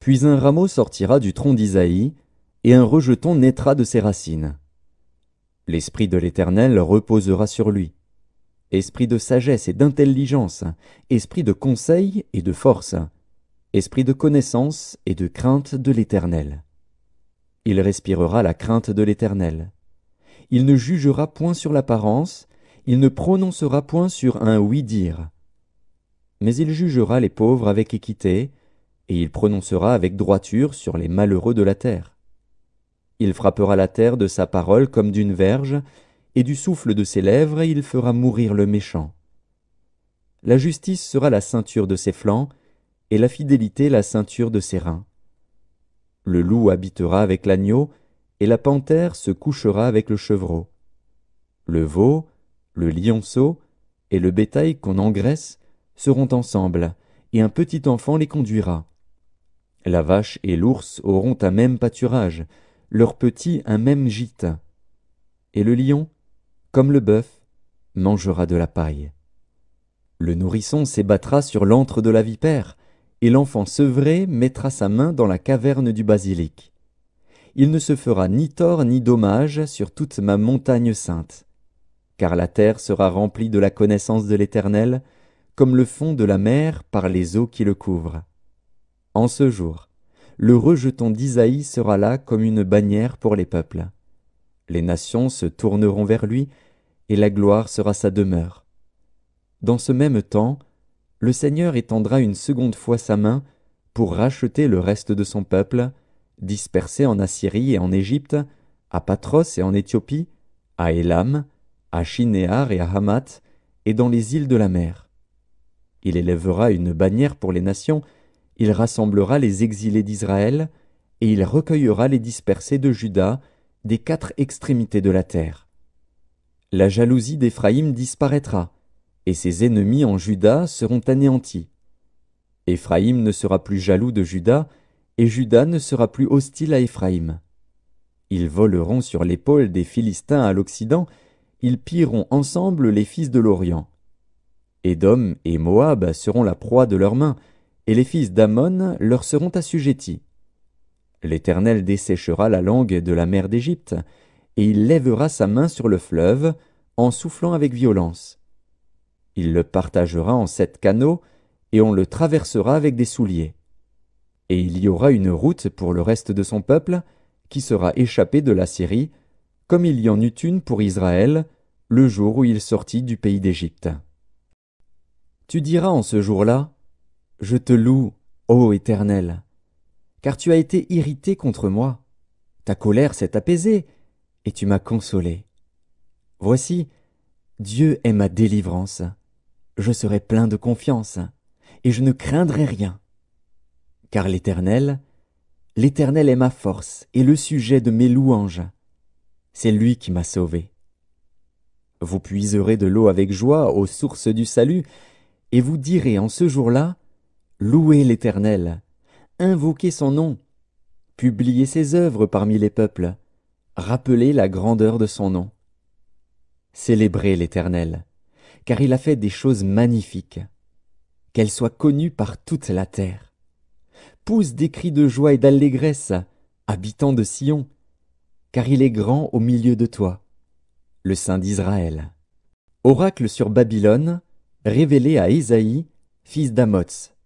Puis un rameau sortira du tronc d'Isaïe, et un rejeton naîtra de ses racines. L'Esprit de l'Éternel reposera sur lui. Esprit de sagesse et d'intelligence, esprit de conseil et de force, esprit de connaissance et de crainte de l'Éternel. Il respirera la crainte de l'Éternel. Il ne jugera point sur l'apparence, il ne prononcera point sur un oui-dire. Mais il jugera les pauvres avec équité, et il prononcera avec droiture sur les malheureux de la terre. Il frappera la terre de sa parole comme d'une verge, et du souffle de ses lèvres il fera mourir le méchant. La justice sera la ceinture de ses flancs, et la fidélité la ceinture de ses reins. Le loup habitera avec l'agneau, et la panthère se couchera avec le chevreau. Le veau, le lionceau, et le bétail qu'on engraisse seront ensemble, et un petit enfant les conduira. La vache et l'ours auront un même pâturage, leurs petits un même gîte. Et le lion, comme le bœuf, mangera de la paille. Le nourrisson s'ébattra sur l'antre de la vipère, et l'enfant sevré mettra sa main dans la caverne du basilic. Il ne se fera ni tort ni dommage sur toute ma montagne sainte, car la terre sera remplie de la connaissance de l'Éternel, comme le fond de la mer par les eaux qui le couvrent. En ce jour, le rejeton d'Isaïe sera là comme une bannière pour les peuples. Les nations se tourneront vers lui, et la gloire sera sa demeure. Dans ce même temps, le Seigneur étendra une seconde fois sa main pour racheter le reste de son peuple, dispersé en Assyrie et en Égypte, à Patros et en Éthiopie, à Elam, à Chinéar et à Hamat, et dans les îles de la mer. Il élèvera une bannière pour les nations, il rassemblera les exilés d'Israël, et il recueillera les dispersés de Juda des quatre extrémités de la terre. La jalousie d'Éphraïm disparaîtra, et ses ennemis en Juda seront anéantis. Éphraïm ne sera plus jaloux de Juda, et Juda ne sera plus hostile à Éphraïm. Ils voleront sur l'épaule des Philistins à l'Occident, ils pilleront ensemble les fils de l'Orient. Édom et Moab seront la proie de leurs mains, et les fils d'Ammon leur seront assujettis. L'Éternel desséchera la langue de la mer d'Égypte, et il lèvera sa main sur le fleuve, en soufflant avec violence. Il le partagera en sept canaux, et on le traversera avec des souliers. Et il y aura une route pour le reste de son peuple, qui sera échappé de la Syrie, comme il y en eut une pour Israël, le jour où il sortit du pays d'Égypte. Tu diras en ce jour-là, je te loue, ô Éternel, car tu as été irrité contre moi, ta colère s'est apaisée, et tu m'as consolé. Voici, Dieu est ma délivrance, je serai plein de confiance, et je ne craindrai rien. Car l'Éternel, l'Éternel est ma force et le sujet de mes louanges. C'est lui qui m'a sauvé. Vous puiserez de l'eau avec joie aux sources du salut, et vous direz en ce jour-là, Louez l'Éternel, invoquez son nom, publiez ses œuvres parmi les peuples, rappelez la grandeur de son nom. Célébrez l'Éternel, car il a fait des choses magnifiques. Qu'elles soient connues par toute la terre. Pousse des cris de joie et d'allégresse, habitants de Sion, car il est grand au milieu de toi, le Saint d'Israël. Oracle sur Babylone, révélé à Isaïe, fils d'Amotz.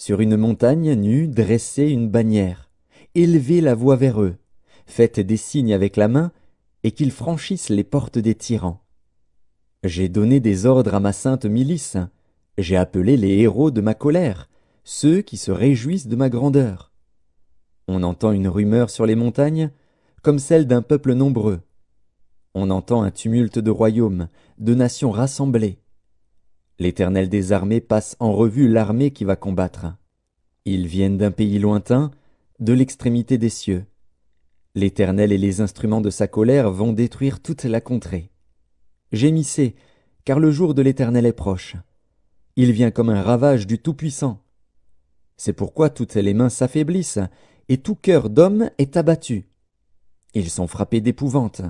Sur une montagne nue, dressez une bannière. Élevez la voix vers eux. Faites des signes avec la main, et qu'ils franchissent les portes des tyrans. J'ai donné des ordres à ma sainte milice. J'ai appelé les héros de ma colère, ceux qui se réjouissent de ma grandeur. On entend une rumeur sur les montagnes, comme celle d'un peuple nombreux. On entend un tumulte de royaumes, de nations rassemblées. L'Éternel des armées passe en revue l'armée qui va combattre. Ils viennent d'un pays lointain, de l'extrémité des cieux. L'Éternel et les instruments de sa colère vont détruire toute la contrée. Gémissez, car le jour de l'Éternel est proche. Il vient comme un ravage du Tout-Puissant. C'est pourquoi toutes les mains s'affaiblissent, et tout cœur d'homme est abattu. Ils sont frappés d'épouvante.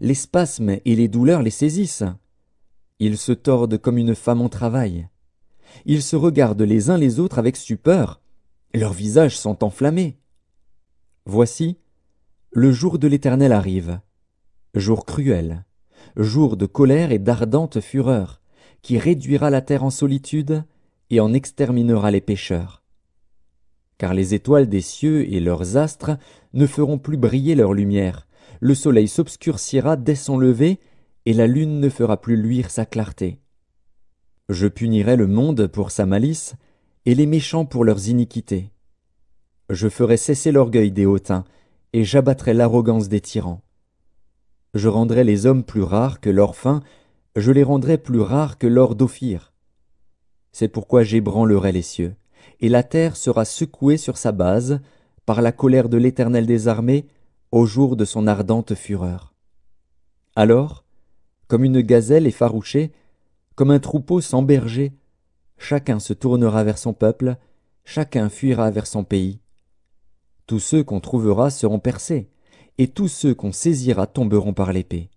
Les spasmes et les douleurs les saisissent. Ils se tordent comme une femme en travail. Ils se regardent les uns les autres avec stupeur. Leurs visages sont enflammés. Voici, le jour de l'Éternel arrive. Jour cruel, jour de colère et d'ardente fureur, qui réduira la terre en solitude et en exterminera les pécheurs. Car les étoiles des cieux et leurs astres ne feront plus briller leur lumière, le soleil s'obscurcira dès son lever, et la lune ne fera plus luire sa clarté. Je punirai le monde pour sa malice, et les méchants pour leurs iniquités. Je ferai cesser l'orgueil des hautains, et j'abattrai l'arrogance des tyrans. Je rendrai les hommes plus rares que leur fin, je les rendrai plus rares que l'or d'Ophir. C'est pourquoi j'ébranlerai les cieux, et la terre sera secouée sur sa base, par la colère de l'Éternel des armées, au jour de son ardente fureur. Alors, comme une gazelle effarouchée, comme un troupeau sans berger, chacun se tournera vers son peuple, chacun fuira vers son pays. Tous ceux qu'on trouvera seront percés, et tous ceux qu'on saisira tomberont par l'épée.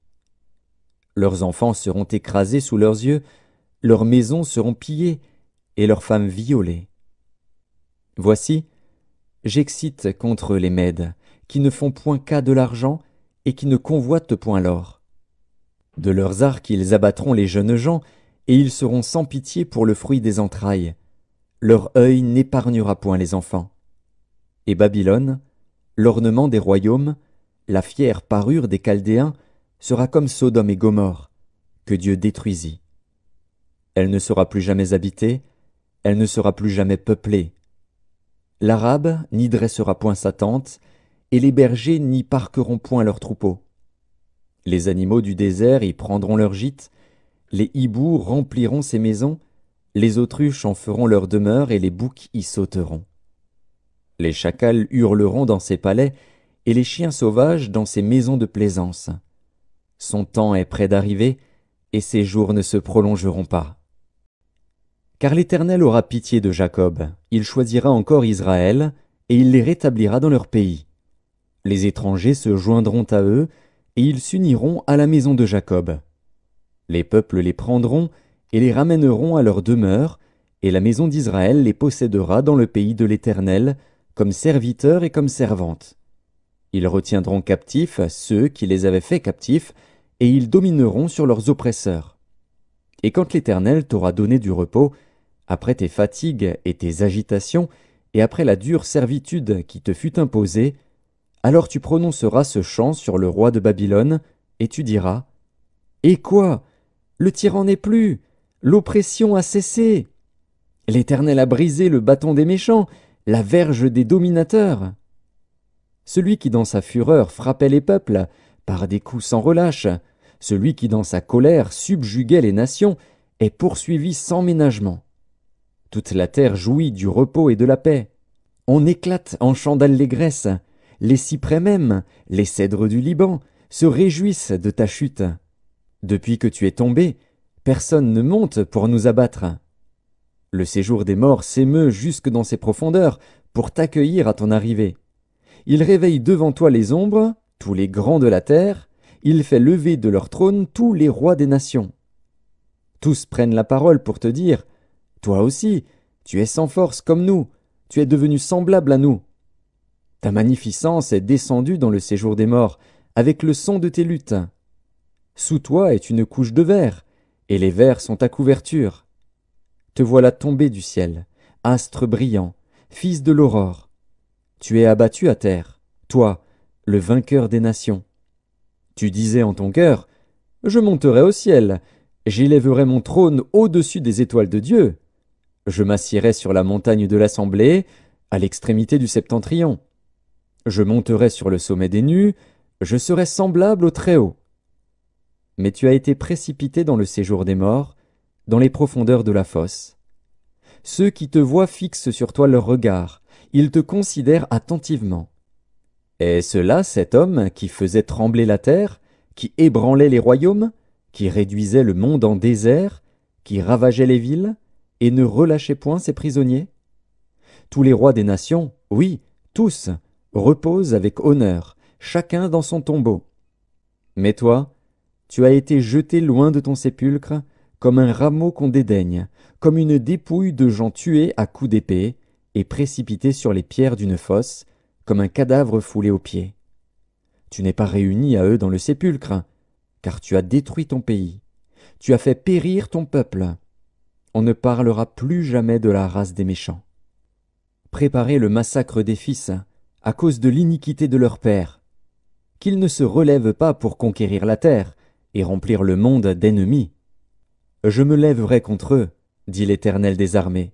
Leurs enfants seront écrasés sous leurs yeux, leurs maisons seront pillées, et leurs femmes violées. Voici, j'excite contre les Mèdes, qui ne font point cas de l'argent, et qui ne convoitent point l'or. De leurs arcs ils abattront les jeunes gens, et ils seront sans pitié pour le fruit des entrailles. Leur œil n'épargnera point les enfants. Et Babylone, l'ornement des royaumes, la fière parure des Chaldéens, sera comme Sodome et Gomorre, que Dieu détruisit. Elle ne sera plus jamais habitée, elle ne sera plus jamais peuplée. L'Arabe n'y dressera point sa tente, et les bergers n'y parqueront point leurs troupeaux. Les animaux du désert y prendront leur gîte, les hiboux rempliront ses maisons, les autruches en feront leur demeure et les boucs y sauteront. Les chacals hurleront dans ses palais et les chiens sauvages dans ses maisons de plaisance. Son temps est près d'arriver et ses jours ne se prolongeront pas. Car l'Éternel aura pitié de Jacob, il choisira encore Israël et il les rétablira dans leur pays. Les étrangers se joindront à eux, et ils s'uniront à la maison de Jacob. Les peuples les prendront et les ramèneront à leur demeure, et la maison d'Israël les possédera dans le pays de l'Éternel, comme serviteurs et comme servantes. Ils retiendront captifs ceux qui les avaient faits captifs, et ils domineront sur leurs oppresseurs. Et quand l'Éternel t'aura donné du repos, après tes fatigues et tes agitations, et après la dure servitude qui te fut imposée, alors tu prononceras ce chant sur le roi de Babylone, et tu diras Et quoi Le tyran n'est plus L'oppression a cessé L'Éternel a brisé le bâton des méchants, la verge des dominateurs. Celui qui dans sa fureur frappait les peuples par des coups sans relâche, celui qui dans sa colère subjuguait les nations, est poursuivi sans ménagement. Toute la terre jouit du repos et de la paix. On éclate en chants d'allégresse, les cyprès même, les cèdres du Liban, se réjouissent de ta chute. Depuis que tu es tombé, personne ne monte pour nous abattre. Le séjour des morts s'émeut jusque dans ses profondeurs pour t'accueillir à ton arrivée. Il réveille devant toi les ombres, tous les grands de la terre, il fait lever de leur trône tous les rois des nations. Tous prennent la parole pour te dire Toi aussi, tu es sans force comme nous, tu es devenu semblable à nous. Ta magnificence est descendue dans le séjour des morts, avec le son de tes luttes. Sous toi est une couche de verre, et les vers sont ta couverture. Te voilà tombé du ciel, astre brillant, fils de l'aurore. Tu es abattu à terre, toi, le vainqueur des nations. Tu disais en ton cœur, Je monterai au ciel, j'élèverai mon trône au-dessus des étoiles de Dieu. Je m'assierai sur la montagne de l'assemblée, à l'extrémité du septentrion. Je monterai sur le sommet des nues, je serai semblable au Très-Haut. Mais tu as été précipité dans le séjour des morts, dans les profondeurs de la fosse. Ceux qui te voient fixent sur toi leur regard, ils te considèrent attentivement. »« Est-ce là cet homme qui faisait trembler la terre, qui ébranlait les royaumes, qui réduisait le monde en désert, qui ravageait les villes, et ne relâchait point ses prisonniers Tous les rois des nations, oui, tous, repose avec honneur, chacun dans son tombeau. Mais toi, tu as été jeté loin de ton sépulcre, comme un rameau qu'on dédaigne, comme une dépouille de gens tués à coups d'épée, et précipités sur les pierres d'une fosse, comme un cadavre foulé aux pieds. Tu n'es pas réuni à eux dans le sépulcre, car tu as détruit ton pays, tu as fait périr ton peuple. On ne parlera plus jamais de la race des méchants. Préparez le massacre des fils, à cause de l'iniquité de leur père, qu'ils ne se relèvent pas pour conquérir la terre et remplir le monde d'ennemis. Je me lèverai contre eux, dit l'Éternel des armées.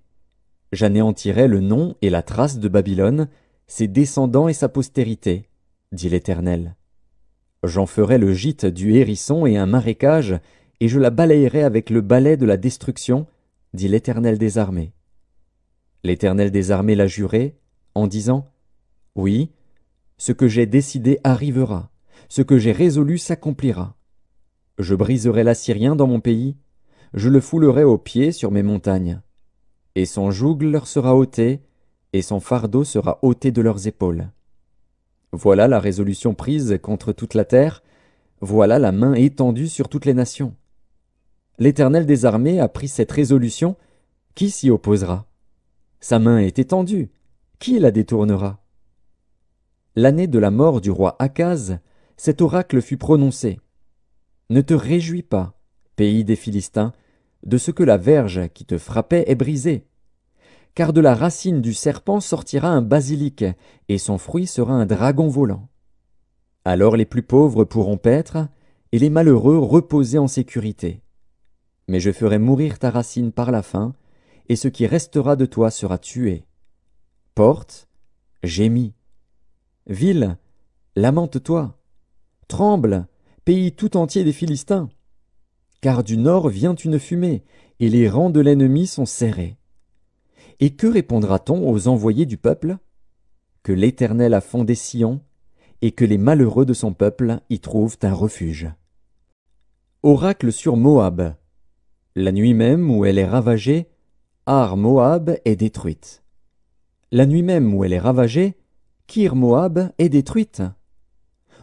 J'anéantirai le nom et la trace de Babylone, ses descendants et sa postérité, dit l'Éternel. J'en ferai le gîte du hérisson et un marécage, et je la balayerai avec le balai de la destruction, dit l'Éternel des armées. L'Éternel des armées l'a juré, en disant oui, ce que j'ai décidé arrivera, ce que j'ai résolu s'accomplira. Je briserai l'Assyrien dans mon pays, je le foulerai aux pieds sur mes montagnes. Et son joug leur sera ôté, et son fardeau sera ôté de leurs épaules. Voilà la résolution prise contre toute la terre, voilà la main étendue sur toutes les nations. L'Éternel des armées a pris cette résolution, qui s'y opposera Sa main est étendue, qui la détournera l'année de la mort du roi Akaz, cet oracle fut prononcé. Ne te réjouis pas, pays des Philistins, de ce que la verge qui te frappait est brisée. Car de la racine du serpent sortira un basilic, et son fruit sera un dragon volant. Alors les plus pauvres pourront paître, et les malheureux reposer en sécurité. Mais je ferai mourir ta racine par la faim, et ce qui restera de toi sera tué. Porte, gémis, Ville, lamente-toi. Tremble, pays tout entier des Philistins. Car du nord vient une fumée, et les rangs de l'ennemi sont serrés. Et que répondra-t-on aux envoyés du peuple Que l'Éternel a fondé Sion, et que les malheureux de son peuple y trouvent un refuge. Oracle sur Moab. La nuit même où elle est ravagée, Ar Moab est détruite. La nuit même où elle est ravagée, Kir Moab est détruite.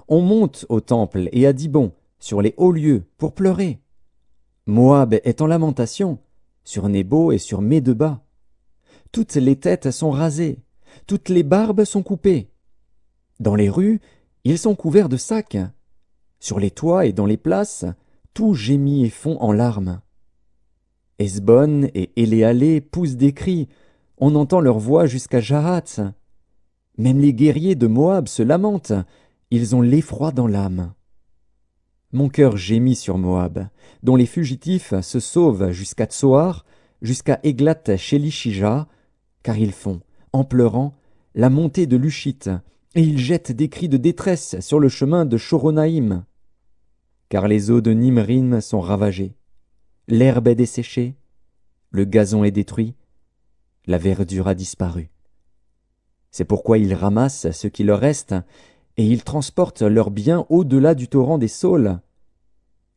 On monte au temple et à Dibon, sur les hauts lieux, pour pleurer. Moab est en lamentation, sur Nebo et sur Médeba. Toutes les têtes sont rasées, toutes les barbes sont coupées. Dans les rues, ils sont couverts de sacs. Sur les toits et dans les places, tout gémit et fond en larmes. Esbon et Éléalé poussent des cris, on entend leur voix jusqu'à Jahatz. Même les guerriers de Moab se lamentent, ils ont l'effroi dans l'âme. Mon cœur gémit sur Moab, dont les fugitifs se sauvent jusqu'à Tsoar, jusqu'à Eglat Shelishija, car ils font, en pleurant, la montée de l'Uchite, et ils jettent des cris de détresse sur le chemin de Choronaïm. Car les eaux de Nimrin sont ravagées, l'herbe est desséchée, le gazon est détruit, la verdure a disparu. C'est pourquoi ils ramassent ce qui leur reste, et ils transportent leurs biens au-delà du torrent des saules.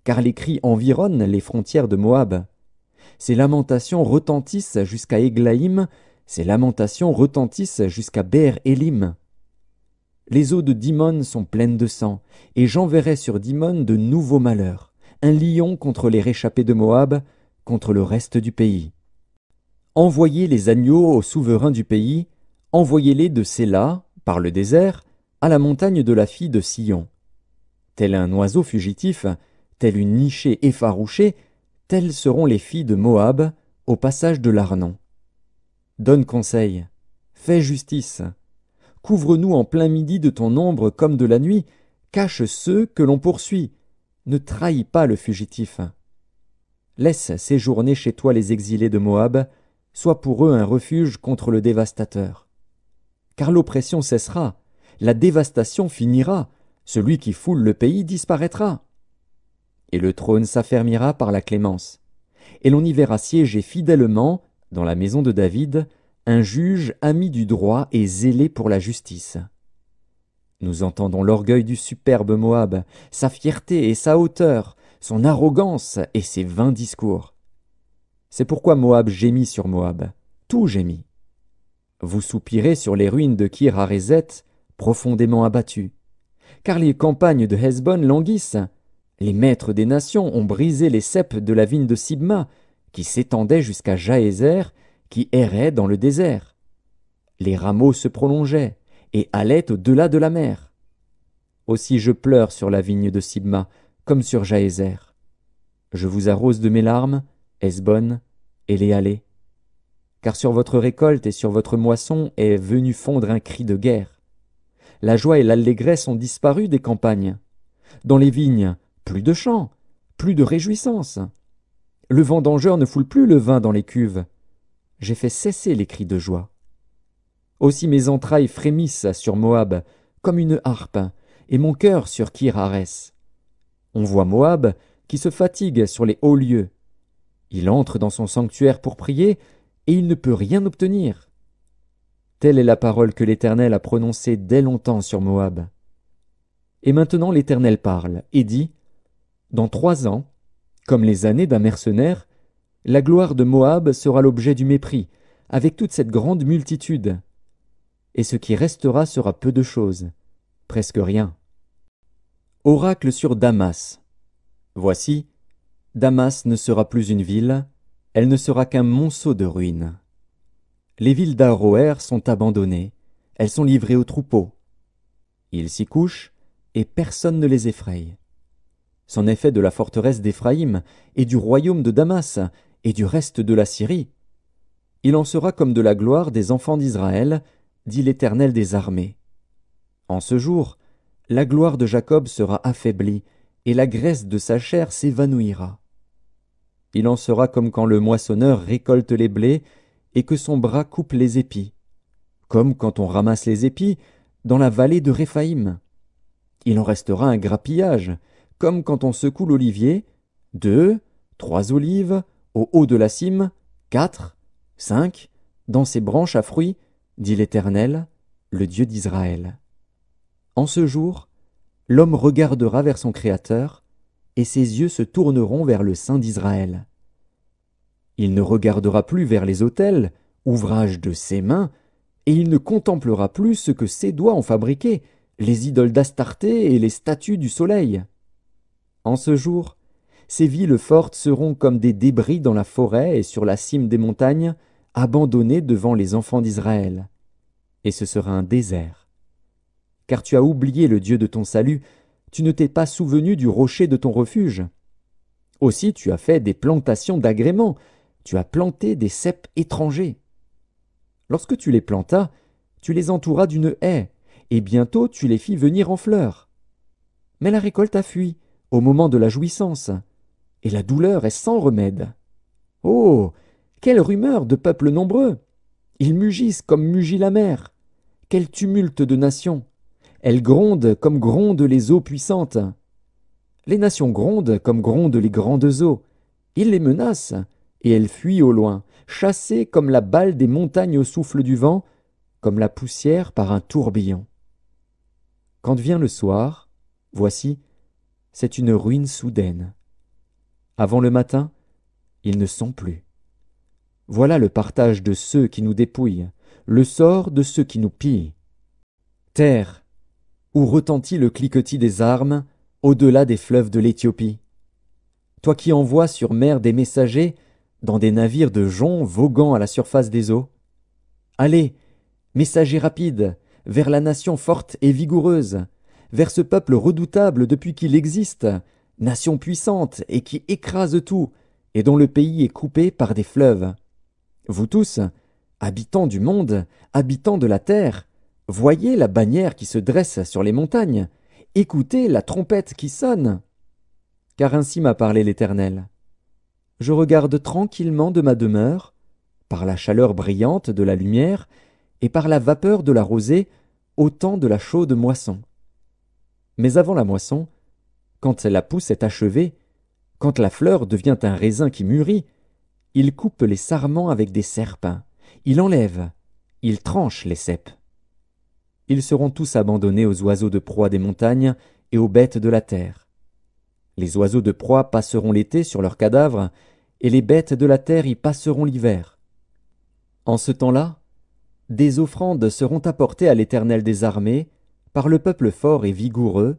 Car les cris environnent les frontières de Moab. Ces lamentations retentissent jusqu'à Eglaïm, ces lamentations retentissent jusqu'à Ber Elim. Les eaux de Dimon sont pleines de sang, et j'enverrai sur Dimon de nouveaux malheurs, un lion contre les réchappés de Moab, contre le reste du pays. Envoyez les agneaux au souverain du pays, envoyez-les de Séla, par le désert, à la montagne de la fille de Sion. Tel un oiseau fugitif, telle une nichée effarouchée, telles seront les filles de Moab au passage de l'Arnon. Donne conseil, fais justice, couvre-nous en plein midi de ton ombre comme de la nuit, cache ceux que l'on poursuit, ne trahis pas le fugitif. Laisse séjourner chez toi les exilés de Moab, sois pour eux un refuge contre le dévastateur car l'oppression cessera, la dévastation finira, celui qui foule le pays disparaîtra. Et le trône s'affermira par la clémence. Et l'on y verra siéger fidèlement, dans la maison de David, un juge ami du droit et zélé pour la justice. Nous entendons l'orgueil du superbe Moab, sa fierté et sa hauteur, son arrogance et ses vains discours. C'est pourquoi Moab gémit sur Moab, tout gémit. Vous soupirez sur les ruines de Kir profondément abattues. Car les campagnes de Hezbon languissent. Les maîtres des nations ont brisé les ceps de la vigne de Sibma, qui s'étendait jusqu'à Jaézer, qui errait dans le désert. Les rameaux se prolongeaient et allaient au-delà de la mer. Aussi je pleure sur la vigne de Sibma, comme sur Jaézer. Je vous arrose de mes larmes, Hezbon et les allées car sur votre récolte et sur votre moisson est venu fondre un cri de guerre. La joie et l'allégresse ont disparu des campagnes. Dans les vignes, plus de chants, plus de réjouissances. Le vendangeur ne foule plus le vin dans les cuves. J'ai fait cesser les cris de joie. Aussi mes entrailles frémissent sur Moab, comme une harpe, et mon cœur sur Kirares. On voit Moab qui se fatigue sur les hauts lieux. Il entre dans son sanctuaire pour prier, et il ne peut rien obtenir. Telle est la parole que l'Éternel a prononcée dès longtemps sur Moab. Et maintenant l'Éternel parle, et dit, Dans trois ans, comme les années d'un mercenaire, la gloire de Moab sera l'objet du mépris, avec toute cette grande multitude. Et ce qui restera sera peu de choses, presque rien. Oracle sur Damas. Voici, Damas ne sera plus une ville, elle ne sera qu'un monceau de ruines. Les villes d'Aroer sont abandonnées, elles sont livrées aux troupeaux. Ils s'y couchent, et personne ne les effraye. C'en est fait de la forteresse d'Éphraïm, et du royaume de Damas, et du reste de la Syrie. Il en sera comme de la gloire des enfants d'Israël, dit l'Éternel des armées. En ce jour, la gloire de Jacob sera affaiblie, et la graisse de sa chair s'évanouira. Il en sera comme quand le moissonneur récolte les blés et que son bras coupe les épis, comme quand on ramasse les épis dans la vallée de Réphaïm. Il en restera un grappillage, comme quand on secoue l'olivier, deux, trois olives, au haut de la cime, quatre, cinq, dans ses branches à fruits, dit l'Éternel, le Dieu d'Israël. En ce jour, l'homme regardera vers son Créateur, et ses yeux se tourneront vers le Saint d'Israël. Il ne regardera plus vers les autels, ouvrage de ses mains, et il ne contemplera plus ce que ses doigts ont fabriqué, les idoles d'Astarté et les statues du soleil. En ce jour, ces villes fortes seront comme des débris dans la forêt et sur la cime des montagnes, abandonnées devant les enfants d'Israël. Et ce sera un désert. Car tu as oublié le Dieu de ton salut, tu ne t'es pas souvenu du rocher de ton refuge. Aussi tu as fait des plantations d'agréments, tu as planté des ceps étrangers. Lorsque tu les plantas, tu les entouras d'une haie, et bientôt tu les fis venir en fleurs. Mais la récolte a fui, au moment de la jouissance, et la douleur est sans remède. Oh. Quelle rumeur de peuples nombreux. Ils mugissent comme mugit la mer. Quel tumulte de nations. Elles gronde comme grondent les eaux puissantes. Les nations grondent comme grondent les grandes eaux. Ils les menace, et elles fuient au loin, chassées comme la balle des montagnes au souffle du vent, comme la poussière par un tourbillon. Quand vient le soir, voici, c'est une ruine soudaine. Avant le matin, ils ne sont plus. Voilà le partage de ceux qui nous dépouillent, le sort de ceux qui nous pillent. Terre, où retentit le cliquetis des armes, au-delà des fleuves de l'Éthiopie. Toi qui envoies sur mer des messagers, dans des navires de joncs voguant à la surface des eaux. Allez, messagers rapides, vers la nation forte et vigoureuse, vers ce peuple redoutable depuis qu'il existe, nation puissante et qui écrase tout, et dont le pays est coupé par des fleuves. Vous tous, habitants du monde, habitants de la terre, Voyez la bannière qui se dresse sur les montagnes, écoutez la trompette qui sonne. Car ainsi m'a parlé l'Éternel. Je regarde tranquillement de ma demeure, par la chaleur brillante de la lumière, et par la vapeur de la rosée, au temps de la chaude moisson. Mais avant la moisson, quand la pousse est achevée, quand la fleur devient un raisin qui mûrit, il coupe les sarments avec des serpents, il enlève, il tranche les cèpes ils seront tous abandonnés aux oiseaux de proie des montagnes et aux bêtes de la terre. Les oiseaux de proie passeront l'été sur leurs cadavres, et les bêtes de la terre y passeront l'hiver. En ce temps-là, des offrandes seront apportées à l'Éternel des armées, par le peuple fort et vigoureux,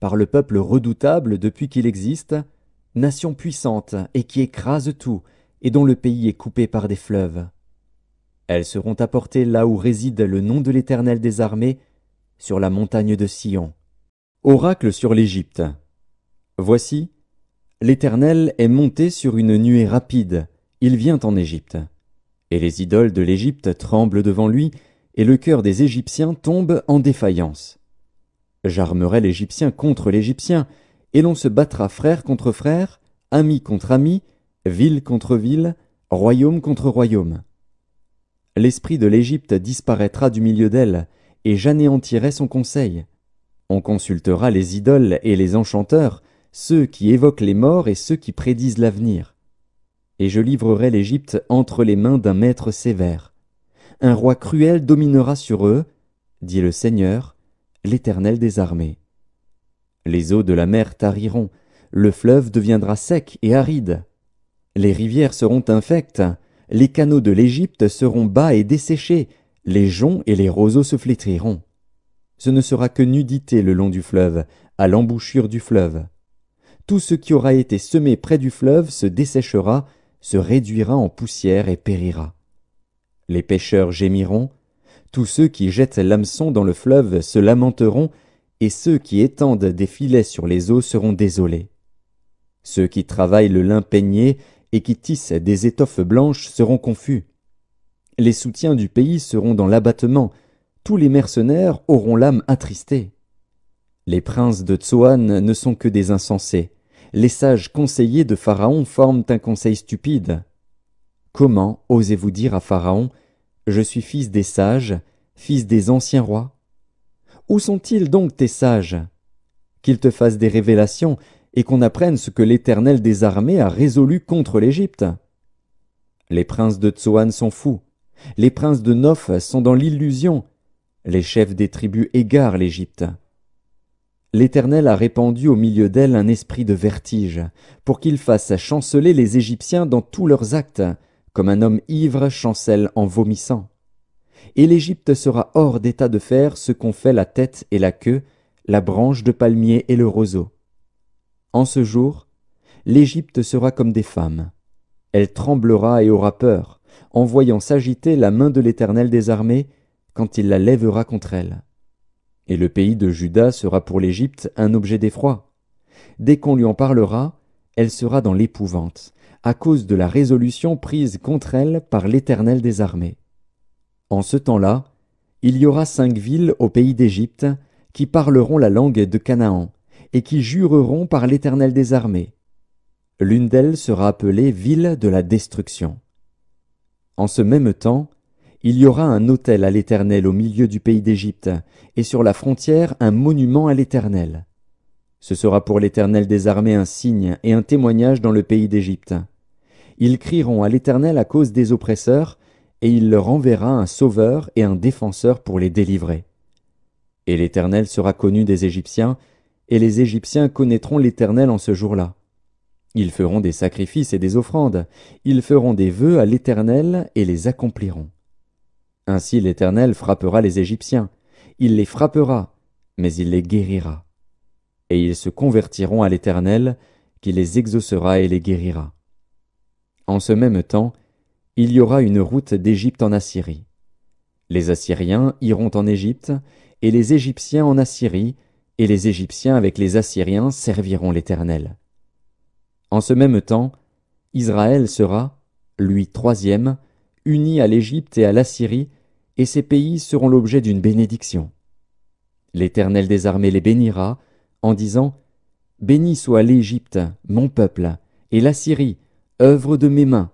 par le peuple redoutable depuis qu'il existe, nation puissante et qui écrase tout, et dont le pays est coupé par des fleuves. Elles seront apportées là où réside le nom de l'Éternel des armées, sur la montagne de Sion. Oracle sur l'Égypte. Voici, l'Éternel est monté sur une nuée rapide, il vient en Égypte. Et les idoles de l'Égypte tremblent devant lui, et le cœur des Égyptiens tombe en défaillance. J'armerai l'Égyptien contre l'Égyptien, et l'on se battra frère contre frère, ami contre ami, ville contre ville, royaume contre royaume l'esprit de l'Égypte disparaîtra du milieu d'elle, et j'anéantirai son conseil. On consultera les idoles et les enchanteurs, ceux qui évoquent les morts et ceux qui prédisent l'avenir. Et je livrerai l'Égypte entre les mains d'un maître sévère. Un roi cruel dominera sur eux, dit le Seigneur, l'Éternel des armées. Les eaux de la mer tariront, le fleuve deviendra sec et aride. Les rivières seront infectes, les canaux de l'Égypte seront bas et desséchés, les joncs et les roseaux se flétriront. Ce ne sera que nudité le long du fleuve, à l'embouchure du fleuve. Tout ce qui aura été semé près du fleuve se desséchera, se réduira en poussière et périra. Les pêcheurs gémiront, tous ceux qui jettent l'hameçon dans le fleuve se lamenteront, et ceux qui étendent des filets sur les eaux seront désolés. Ceux qui travaillent le lin peigné et qui tissent des étoffes blanches seront confus. Les soutiens du pays seront dans l'abattement, tous les mercenaires auront l'âme attristée. Les princes de Tsoan ne sont que des insensés, les sages conseillers de Pharaon forment un conseil stupide. Comment osez-vous dire à Pharaon Je suis fils des sages, fils des anciens rois Où sont-ils donc tes sages Qu'ils te fassent des révélations, et qu'on apprenne ce que l'Éternel des armées a résolu contre l'Égypte. Les princes de Tsoan sont fous, les princes de Noph sont dans l'illusion, les chefs des tribus égarent l'Égypte. L'Éternel a répandu au milieu d'elle un esprit de vertige, pour qu'il fasse chanceler les Égyptiens dans tous leurs actes, comme un homme ivre chancelle en vomissant. Et l'Égypte sera hors d'état de faire ce qu'ont fait la tête et la queue, la branche de palmier et le roseau. En ce jour, l'Égypte sera comme des femmes. Elle tremblera et aura peur, en voyant s'agiter la main de l'Éternel des armées, quand il la lèvera contre elle. Et le pays de Juda sera pour l'Égypte un objet d'effroi. Dès qu'on lui en parlera, elle sera dans l'épouvante, à cause de la résolution prise contre elle par l'Éternel des armées. En ce temps-là, il y aura cinq villes au pays d'Égypte qui parleront la langue de Canaan, et qui jureront par l'Éternel des armées. L'une d'elles sera appelée ville de la destruction. En ce même temps, il y aura un autel à l'Éternel au milieu du pays d'Égypte, et sur la frontière un monument à l'Éternel. Ce sera pour l'Éternel des armées un signe et un témoignage dans le pays d'Égypte. Ils crieront à l'Éternel à cause des oppresseurs, et il leur enverra un sauveur et un défenseur pour les délivrer. Et l'Éternel sera connu des Égyptiens, et les Égyptiens connaîtront l'Éternel en ce jour-là. Ils feront des sacrifices et des offrandes, ils feront des vœux à l'Éternel et les accompliront. Ainsi l'Éternel frappera les Égyptiens, il les frappera, mais il les guérira. Et ils se convertiront à l'Éternel, qui les exaucera et les guérira. En ce même temps, il y aura une route d'Égypte en Assyrie. Les Assyriens iront en Égypte, et les Égyptiens en Assyrie, et les Égyptiens avec les Assyriens serviront l'Éternel. En ce même temps, Israël sera, lui troisième, uni à l'Égypte et à l'Assyrie, et ces pays seront l'objet d'une bénédiction. L'Éternel des armées les bénira, en disant Béni soit l'Égypte, mon peuple, et l'Assyrie, œuvre de mes mains,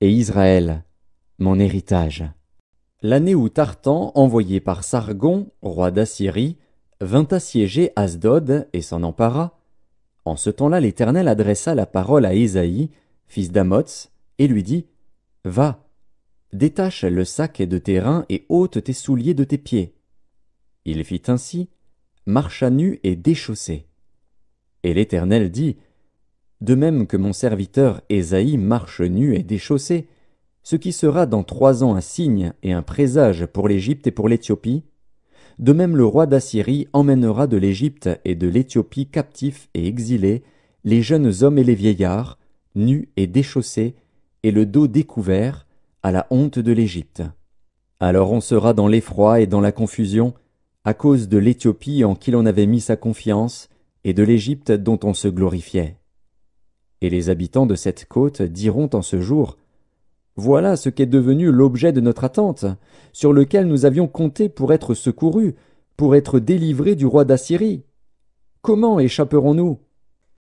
et Israël, mon héritage. L'année où Tartan, envoyé par Sargon, roi d'Assyrie, vint assiéger Asdod et s'en empara. En ce temps-là, l'Éternel adressa la parole à Ésaïe, fils d'Amots, et lui dit Va, détache le sac de tes reins et ôte tes souliers de tes pieds. Il fit ainsi, marcha nu et déchaussé. Et l'Éternel dit De même que mon serviteur Ésaïe marche nu et déchaussé, ce qui sera dans trois ans un signe et un présage pour l'Égypte et pour l'Éthiopie, de même le roi d'Assyrie emmènera de l'Égypte et de l'Éthiopie captifs et exilés les jeunes hommes et les vieillards, nus et déchaussés, et le dos découvert, à la honte de l'Égypte. Alors on sera dans l'effroi et dans la confusion, à cause de l'Éthiopie en qui l'on avait mis sa confiance, et de l'Égypte dont on se glorifiait. Et les habitants de cette côte diront en ce jour, voilà ce qu'est devenu l'objet de notre attente, sur lequel nous avions compté pour être secourus, pour être délivrés du roi d'Assyrie. Comment échapperons-nous